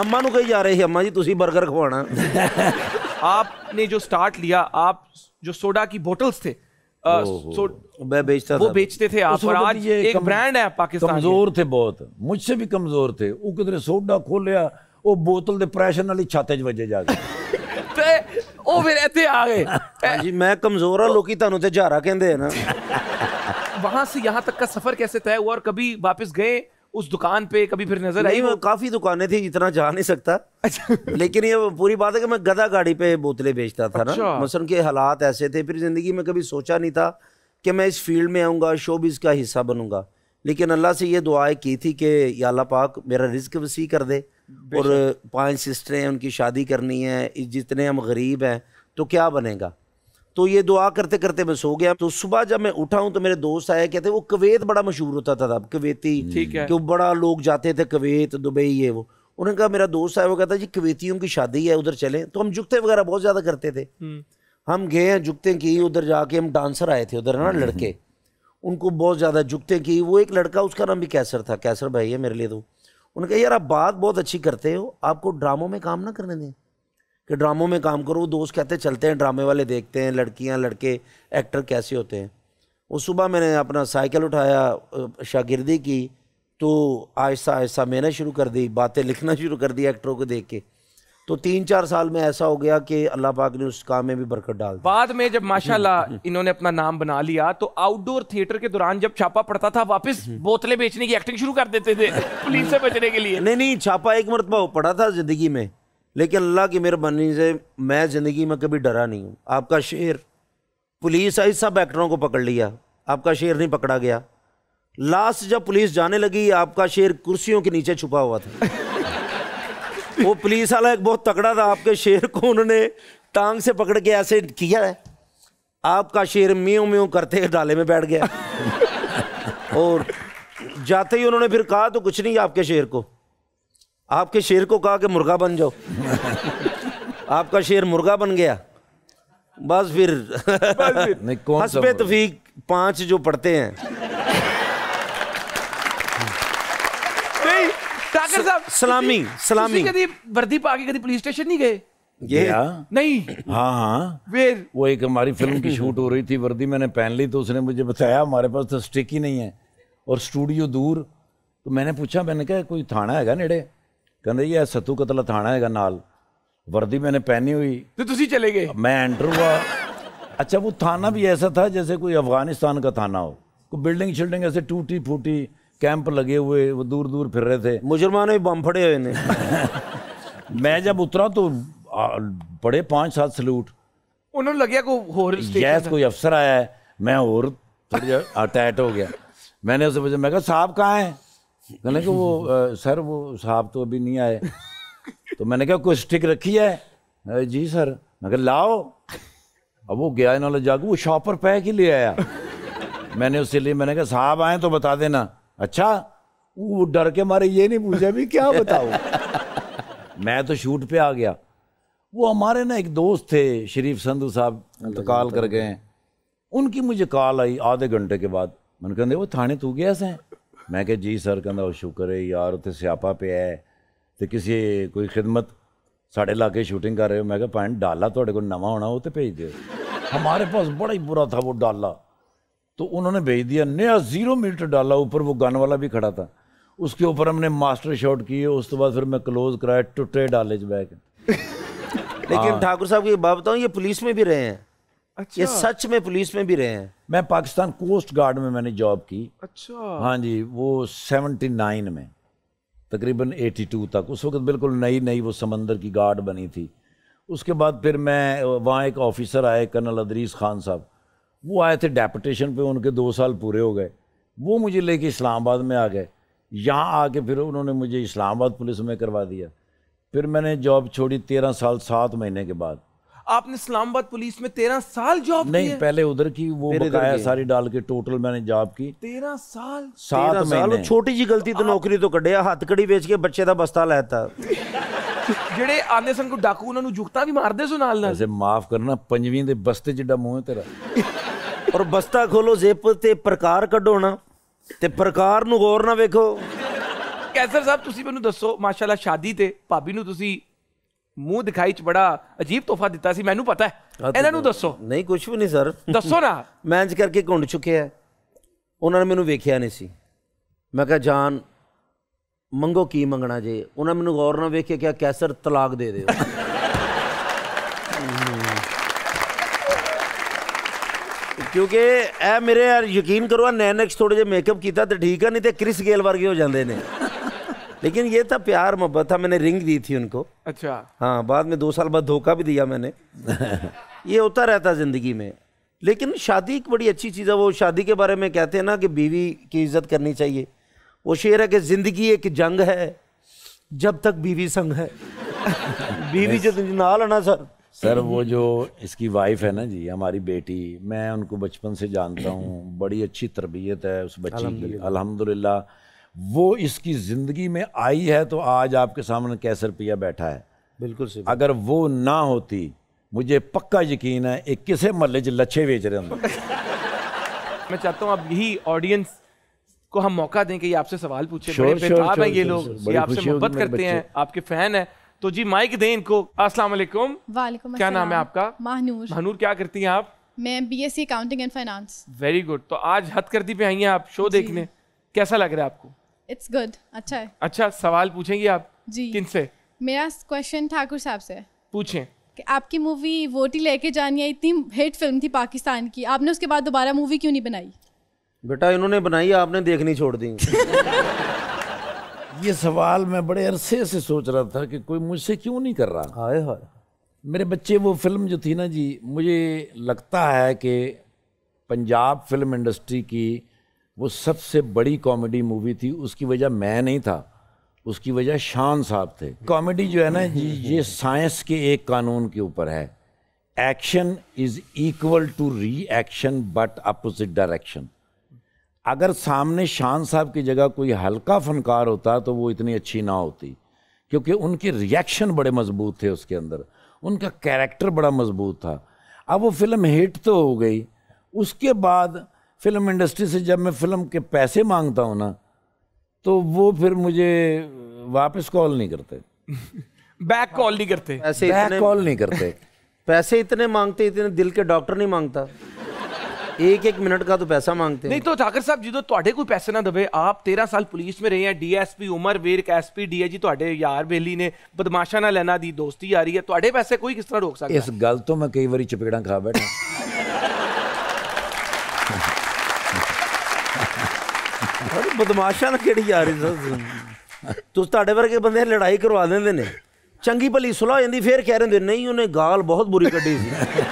अम्मा नु कही जा रहे ਸੀ अम्मा जी ਤੁਸੀਂ बर्गर ਖਵਾਣਾ आपने जो स्टार्ट लिया आप जो सोडा की बोटल्स थे मैं बेचता वो बेचते थे आप और आज एक ब्रांड है पाकिस्तान कमजोर थे बहुत मुझसे भी कमजोर थे वो कितने सोडा वहां से यहाँ तक का सफर कैसे तय हुआ और कभी वापस गए उस दुकान पे कभी फिर नजर आई काफी दुकानें थी इतना जा नहीं सकता अच्छा लेकिन ये पूरी बात है कि मैं गधा गाड़ी पे बोतलें बेचता था अच्छा। ना मसलन के हालात ऐसे थे फिर जिंदगी में कभी सोचा नहीं था कि मैं इस फील्ड में आऊँगा शोबिस का हिस्सा बनूंगा लेकिन अल्लाह से ये दुआएं की थी कि अल्लाह पाक मेरा रिस्क वसी कर दे और पांच सिस्टरें उनकी शादी करनी है जितने हम गरीब हैं तो क्या बनेगा तो ये दुआ करते करते मैं सो गया तो सुबह जब मैं उठा हूँ तो मेरे दोस्त आए कहते वो कवेत बड़ा मशहूर होता था तब कवेती हम्म। ठीक है कि बड़ा लोग जाते थे कवेत दुबई ये वो उन्होंने कहा मेरा दोस्त आया वो कहता जी कवेतियों की शादी है उधर चले तो हम जुगते वगैरह बहुत ज़्यादा करते थे हम्म। हम गए हैं जुगते की उधर जाके हम डांसर आए थे उधर ना हम्म, लड़के उनको बहुत ज़्यादा जुगते की वो एक लड़का उसका नाम भी कैसर था कैसर भाई है मेरे लिए तो उन्होंने कहा यार आप बात बहुत अच्छी करते हो आपको ड्रामों में काम ना करने दें कि ड्रामों में काम करो दोस्त कहते चलते हैं ड्रामे वाले देखते हैं लड़कियाँ लड़के एक्टर कैसे होते हैं उस सुबह मैंने अपना साइकिल उठाया शागिर्दी की तो आहिस्ता आहिस्ता मैंने शुरू कर दी बातें लिखना शुरू कर दी एक्टरों को देख के तो तीन चार साल में ऐसा हो गया कि अल्लाह पाक ने उस काम में भी बरकत डाल बाद में जब माशाल्लाह हम्म, हम्म। इन्होंने अपना नाम बना लिया तो आउटडोर थिएटर के दौरान जब छापा पड़ता था वापस हम्म। बोतलें बेचने की एक्टिंग शुरू कर देते थे पुलिस से बचने के लिए नहीं नहीं छापा एक मरतबा पड़ा था जिंदगी में लेकिन अल्लाह की मेहरबानी से मैं ज़िंदगी में कभी डरा नहीं हूँ आपका शेर पुलिस आई सब एक्टरों को पकड़ लिया आपका शेर नहीं पकड़ा गया लास्ट जब पुलिस जाने लगी आपका शेर कुर्सियों के नीचे छुपा हुआ था वो पुलिस वाला एक बहुत तकड़ा था आपके शेर को उन्होंने टांग से पकड़ के ऐसे किया है आपका शेर म्यू म्यू करते डाले में बैठ गया और जाते ही उन्होंने फिर कहा तो कुछ नहीं आपके शेर को आपके शेर को कहा कि मुर्गा बन जाओ आपका शेर मुर्गा बन गया बस फिर हसबे तफीक पांच जो पढ़ते हैं साहब सलामी सलामी कभी वर्दी पा के कभी पुलिस स्टेशन नहीं गए ये नहीं हाँ हाँ फिर वो एक हमारी फिल्म की शूट हो रही थी वर्दी मैंने पहन ली तो उसने मुझे बताया हमारे पास तो स्टिक ही नहीं है और स्टूडियो दूर तो मैंने पूछा मैंने कहा कोई थाना है नेड़े ਕਹਿੰਦੇ ਜੀ ਇਹ ਸਤੂ वर्दी मैंने पहनी हुई तो तुम चले गए मैं एंटर हुआ अच्छा वो थाना भी ऐसा था जैसे कोई अफगानिस्तान का थाना हो कोई बिल्डिंग शिल्डिंग ऐसे टूटी फूटी कैंप लगे हुए वो दूर दूर फिर रहे थे मुसलमान भी बम फड़े हुए मैं जब उतरा तो पड़े पांच सात सलूट उन्होंने लगे को और यस कोई अफसर आया है मैं और अटैट हो गया मैंने उससे पूछा मैं कहा साहब कहाँ हैं कहने को वो आ, सर वो साहब तो अभी नहीं आए तो मैंने कहा कोई स्टिक रखी है जी सर मैं लाओ अब वो गया इन्होंने जागू वो पर पैक ही ले आया मैंने उससे लिए मैंने कहा साहब आए तो बता देना अच्छा वो डर के मारे ये नहीं पूछा भी क्या बताओ मैं तो शूट पे आ गया वो हमारे ना एक दोस्त थे शरीफ संधु साहब इंतकाल कर गए उनकी मुझे कॉल आई आधे घंटे के बाद मैंने कहा वो थाने तू गया से ਮੈਂ ਕਿਹਾ ਜੀ ਸਰ ਕਹਿੰਦਾ ਉਹ ਸ਼ੁਕਰ ਹੈ ਯਾਰ ਉੱਥੇ ਸਿਆਪਾ ਪਿਆ ਹੈ ਤੇ ਕਿਸੇ ਕੋਈ ਖidmat ਸਾਡੇ ਲਾਗੇ ਸ਼ੂਟਿੰਗ ਕਰ ਰਹੇ ਹੋ ਮੈਂ ਕਿਹਾ ਪੈਂਟ डाला ਤੁਹਾਡੇ ਕੋਲ ਨਵਾਂ ਹੋਣਾ ਉਹ ਤੇ भेज ਦਿਓ हमारे पास बड़ा ही बुरा था वो डाला तो उन्होंने भेज दिया नया जीरो मीटर डाला ऊपर वो गन वाला भी खड़ा था उसके ऊपर हमने मास्टर शॉट किए उस तो बाद फिर मैं क्लोज कराया टुटे डाले च बैग लेकिन हाँ। ठाकुर साहब की बात बताऊँ ये पुलिस में भी रहे हैं अच्छा। ये सच में पुलिस में भी रहे हैं मैं पाकिस्तान कोस्ट गार्ड में मैंने जॉब की अच्छा हाँ जी वो सेवनटी नाइन में तकरीबन एटी टू तक उस वक्त बिल्कुल नई नई वो समंदर की गार्ड बनी थी उसके बाद फिर मैं वहाँ एक ऑफिसर आए कर्नल अदरीस खान साहब वो आए थे डेपटेशन पे उनके दो साल पूरे हो गए वो मुझे लेके इस्लामाबाद में आ गए यहाँ आके फिर उन्होंने मुझे इस्लामाबाद पुलिस में करवा दिया फिर मैंने जॉब छोड़ी तेरह साल सात महीने के बाद आपने इस्लामाबाद पुलिस में तेरह साल जॉब नहीं पहले उधर की वो बकाया सारी डाल के टोटल मैंने जॉब की तेरह साल सात साल ਛੋਟੀ ਜੀ ਗਲਤੀ तो ਨੌਕਰੀ ਤੋਂ ਕੱਢਿਆ ਹੱਥ ਕੜੀ ਵੇਚ ਕੇ ਬੱਚੇ ਦਾ ਬਸਤਾ ਲੈਤਾ ਜਿਹੜੇ ਆਨੇ ਸਨ ਕੋ ਡਾਕੂ ਉਹਨਾਂ ਨੂੰ ਜੁਗਤਾ ਵੀ ਮਾਰਦੇ ਸੋ ਨਾਲ ਨਾਲ ਐਸੇ ਮਾਫ ਕਰਨਾ ਪੰਜਵੀਂ ਦੇ ਬਸਤੇ ਜਿੱਡਾ ਮੂੰਹ ਹੈ ਤੇਰਾ ਔਰ ਬਸਤਾ ਖੋਲੋ ਜ਼ਿਪ ਤੇ ਪ੍ਰਕਾਰ ਕੱਢੋ ਨਾ ਤੇ ਪ੍ਰਕਾਰ ਨੂੰ ਗੌਰ ਨਾ ਵੇਖੋ ਕੈਸਰ ਸਾਹਿਬ ਤੁਸੀਂ ਮੈਨੂੰ ਦੱਸੋ ਮਾਸ਼ਾਅੱਲਾ ਸ਼ਾਦੀ ਤੇ ਭਾਬੀ ਨੂੰ ਤੁਸੀਂ ਮੂੰਹ ਦਿਖਾਈ ਚ ਬੜਾ ਅਜੀਬ ਤੋਹਫਾ ਦਿੱਤਾ ਸੀ ਮੈਨੂੰ ਪਤਾ ਹੈ ਇਹਨਾਂ ਨੂੰ ਦੱਸੋ ਨਹੀਂ ਕੁਝ ਵੀ ਨਹੀਂ ਸਰ ਦੱਸੋ ਨਾ ਮੈਂ ਇੰਜ ਕਰਕੇ ਘੁੰਡ ਚੁੱਕਿਆ ਉਹਨਾਂ ਨੇ ਮੈਨੂੰ ਵੇਖਿਆ ਨਹੀਂ ਸੀ ਮੈਂ ਕਿਹਾ ਜਾਨ ਮੰਗੋ ਕੀ ਮੰਗਣਾ ਜੇ ਉਹਨਾਂ ਮੈਨੂੰ ਗੌਰ ਨਾਲ ਵੇਖ ਕੇ ਕਿਹਾ ਕੈਸਰ ਤਲਾਕ ਦੇ ਦਿਓ ਕਿਉਂਕਿ ਇਹ ਮੇਰੇ ਯਾਰ ਯਕੀਨ ਕਰੋ ਨੈਨਕਸ ਥੋੜੇ ਜਿਹਾ ਮੇਕਅਪ ਕੀਤਾ ਤੇ ਠੀਕ ਆ ਨਹੀਂ ਤੇ ਕ੍ਰਿਸ ਗੇਲ ਵਰਗੇ ਹੋ ਜਾਂਦੇ ਨੇ लेकिन ये था प्यार मोहब्बत था मैंने रिंग दी थी उनको अच्छा हाँ बाद में दो साल बाद धोखा भी दिया मैंने ये होता रहता ज़िंदगी में लेकिन शादी एक बड़ी अच्छी चीज़ है वो शादी के बारे में कहते हैं ना कि बीवी की इज्जत करनी चाहिए वो शेर है कि ज़िंदगी एक जंग है जब तक बीवी संग है बीवी जो नाल है ना सर सर वो जो इसकी वाइफ है ना जी हमारी बेटी मैं उनको बचपन से जानता हूँ बड़ी अच्छी तरबियत है उस बच्ची की अल्हम्दुलिल्लाह वो इसकी ज़िंदगी में आई है तो आज आपके सामने कैसर पिया बैठा है बिल्कुल सही अगर वो ना होती मुझे पक्का यकीन है एक किसे मल्ले च लच्छे बेच रहे होंगे मैं चाहता हूँ अब यही ऑडियंस को हम मौका दें कि ये आपसे सवाल पूछे sure, बड़े sure, sure, ये लोग ये आपसे मोहब्बत करते हैं आपके फैन हैं तो जी माइक दें इनको अस्सलाम वालेकुम वालेकुम क्या नाम है आपका महानूर महनूर क्या करती हैं आप मैं BSc accounting and finance very good तो आज हथकर्दी पे आई हैं आप शो देखने कैसा लग रहा है आपको इट्स गुड अच्छा है अच्छा सवाल पूछेंगी आप जी किन से मेरा क्वेश्चन ठाकुर साहब से पूछें कि आपकी मूवी वोटी लेके जानिया इतनी हिट फिल्म थी पाकिस्तान की आपने उसके बाद दोबारा मूवी क्यों नहीं बनाई बेटा इन्होंने बनाई आपने देखनी छोड़ दी ये सवाल मैं बड़े अरसे से सोच रहा था कि कोई मुझसे क्यों नहीं कर रहा हाय हाय मेरे बच्चे वो फिल्म जो थी ना जी मुझे लगता है कि पंजाब फिल्म इंडस्ट्री की वो सबसे बड़ी कॉमेडी मूवी थी उसकी वजह मैं नहीं था उसकी वजह शान साहब थे कॉमेडी जो है ना ये साइंस के एक कानून के ऊपर है action is equal to action but opposite direction अगर सामने शान साहब की जगह कोई हल्का फनकार होता तो वो इतनी अच्छी ना होती क्योंकि उनके रिएक्शन बड़े मजबूत थे उसके अंदर उनका कैरेक्टर बड़ा मजबूत था अब वो फिल्म हिट तो हो गई उसके बाद फिल्म इंडस्ट्री से जब मैं फिल्म के पैसे मांगता हूँ ना तो वो फिर मुझे वापस कॉल नहीं करते बैक कॉल नहीं करते पैसे बैक कॉल नहीं करते पैसे इतने मांगते इतने दिल के डॉक्टर नहीं मांगता एक एक मिनट का तो पैसा मांगते नहीं तो ठाकर साहब थोड़े तो कोई पैसे ना दबे आप तेरह साल पुलिस में रहे हैं डीएसपी उमर ਰਹੇ एस पी डी ਵੇਰਕ ਐਸਪੀ ਡੀਆਈਜੀ ਤੁਹਾਡੇ ਯਾਰ ਬੇਲੀ ਨੇ ਬਦਮਾਸ਼ਾ ਨਾਲ ਲੈਣਾ ਦੀ ਦੋਸਤੀ ਆ ਰਹੀ ਹੈ ਤੁਹਾਡੇ ਪੈਸੇ ਕੋਈ ਕਿਸ ਤਰ੍ਹਾਂ ਰੋਕ ਸਕਦਾ ਇਸ ਗੱਲ ਤੋਂ ਮੈਂ ਕਈ ਵਾਰੀ ਚਪੇੜਾਂ ਖਾ ਬੈਠਾ ਬੜੀ ਬਦਮਾਸ਼ਾਂ ਨਾਲ ਕਿਹੜੀ ਜਾ ਰਹੀ ਤੁਸੀਂ ਤੁਸੀਂ ਤੁਹਾਡੇ ਵਰਗੇ ਬੰਦੇ ਲੜਾਈ ਕਰਵਾ ਦਿੰਦੇ ਨੇ ਚੰਗੀ ਭਲੀ ਸੁਲਾ ਹੋ ਜਾਂਦੀ ਫੇਰ ਕਹਿ ਰਹੇ ਹੁੰਦੇ ਨਹੀਂ ਉਹਨੇ ਗਾਲ ਬਹੁਤ ਬੁਰੀ ਕੱਢੀ ਸੀ